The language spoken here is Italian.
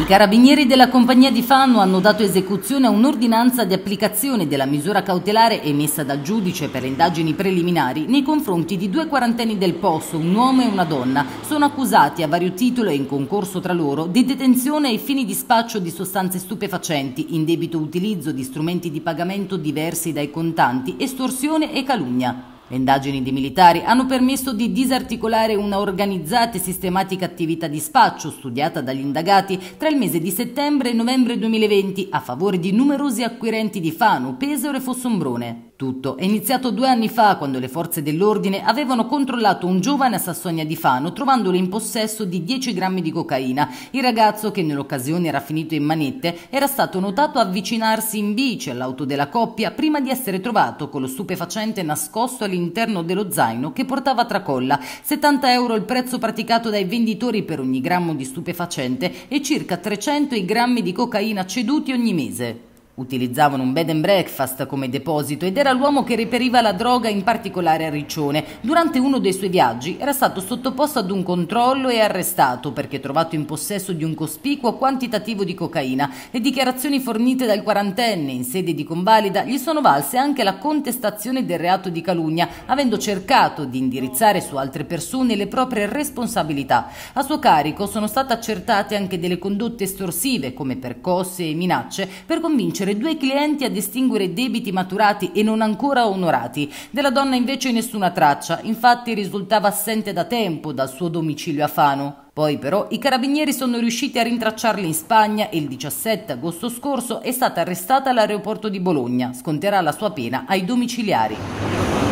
I carabinieri della compagnia di Fanno hanno dato esecuzione a un'ordinanza di applicazione della misura cautelare emessa dal giudice per le indagini preliminari nei confronti di due quarantenni del posto, un uomo e una donna, sono accusati a vario titolo e in concorso tra loro di detenzione ai fini di spaccio di sostanze stupefacenti, indebito utilizzo di strumenti di pagamento diversi dai contanti, estorsione e calunnia. Le indagini dei militari hanno permesso di disarticolare una organizzata e sistematica attività di spaccio studiata dagli indagati tra il mese di settembre e novembre 2020 a favore di numerosi acquirenti di Fano, Pesaro e Fossombrone. Tutto è iniziato due anni fa quando le forze dell'ordine avevano controllato un giovane a Sassonia di Fano trovandolo in possesso di 10 grammi di cocaina. Il ragazzo, che nell'occasione era finito in manette, era stato notato avvicinarsi in bici all'auto della coppia prima di essere trovato con lo stupefacente nascosto all'interno dello zaino che portava tracolla. 70 euro il prezzo praticato dai venditori per ogni grammo di stupefacente e circa 300 i grammi di cocaina ceduti ogni mese. Utilizzavano un bed and breakfast come deposito ed era l'uomo che reperiva la droga in particolare a Riccione. Durante uno dei suoi viaggi era stato sottoposto ad un controllo e arrestato perché trovato in possesso di un cospicuo quantitativo di cocaina. Le dichiarazioni fornite dal quarantenne in sede di convalida gli sono valse anche la contestazione del reato di calunnia, avendo cercato di indirizzare su altre persone le proprie responsabilità. A suo carico sono state accertate anche delle condotte estorsive come percosse e minacce per convincere costringere due clienti a distinguere debiti maturati e non ancora onorati. Della donna invece nessuna traccia, infatti risultava assente da tempo dal suo domicilio a Fano. Poi però i carabinieri sono riusciti a rintracciarla in Spagna e il 17 agosto scorso è stata arrestata all'aeroporto di Bologna. Sconterà la sua pena ai domiciliari.